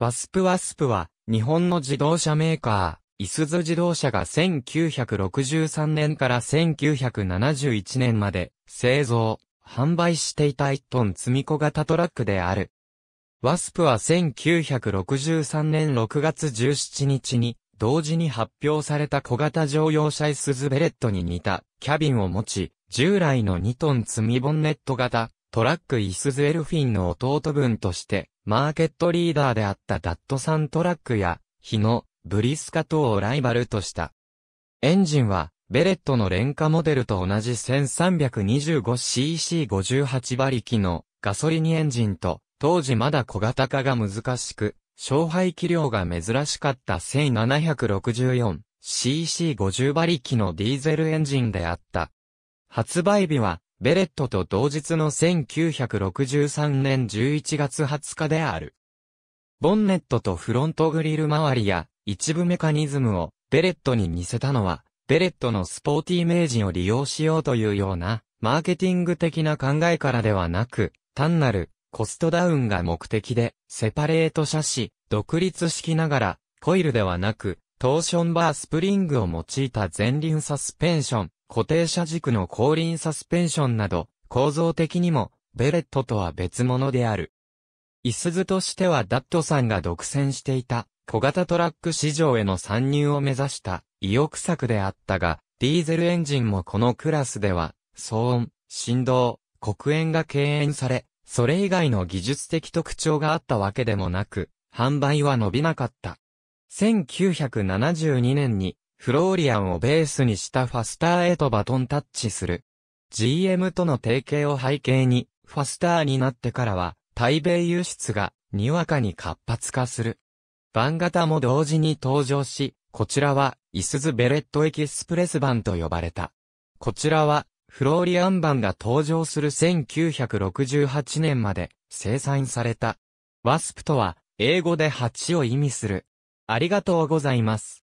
ワスプワスプは、日本の自動車メーカー、イスズ自動車が1963年から1971年まで、製造、販売していた1トン積み小型トラックである。ワスプは1963年6月17日に、同時に発表された小型乗用車イスズベレットに似た、キャビンを持ち、従来の2トン積みボンネット型、トラックイスズエルフィンの弟分として、マーケットリーダーであったダットサントラックや、日野、ブリスカ等をライバルとした。エンジンは、ベレットの廉価モデルと同じ 1325cc58 馬力のガソリンエンジンと、当時まだ小型化が難しく、勝敗気量が珍しかった 1764cc50 馬力のディーゼルエンジンであった。発売日はベレットと同日の1963年11月20日である。ボンネットとフロントグリル周りや一部メカニズムをベレットに似せたのは、ベレットのスポーティー名人を利用しようというようなマーケティング的な考えからではなく、単なるコストダウンが目的で、セパレート車種、独立式ながら、コイルではなく、トーションバースプリングを用いた前輪サスペンション、固定車軸の後輪サスペンションなど、構造的にも、ベレットとは別物である。イスズとしてはダットさんが独占していた、小型トラック市場への参入を目指した、意欲作であったが、ディーゼルエンジンもこのクラスでは、騒音、振動、黒煙が敬遠され、それ以外の技術的特徴があったわけでもなく、販売は伸びなかった。1972年にフローリアンをベースにしたファスターへとバトンタッチする。GM との提携を背景に、ファスターになってからは、対米輸出が、にわかに活発化する。バン型も同時に登場し、こちらは、イスズベレットエキスプレス版と呼ばれた。こちらは、フローリアン版が登場する1968年まで生産された。ワスプとは、英語で蜂を意味する。ありがとうございます。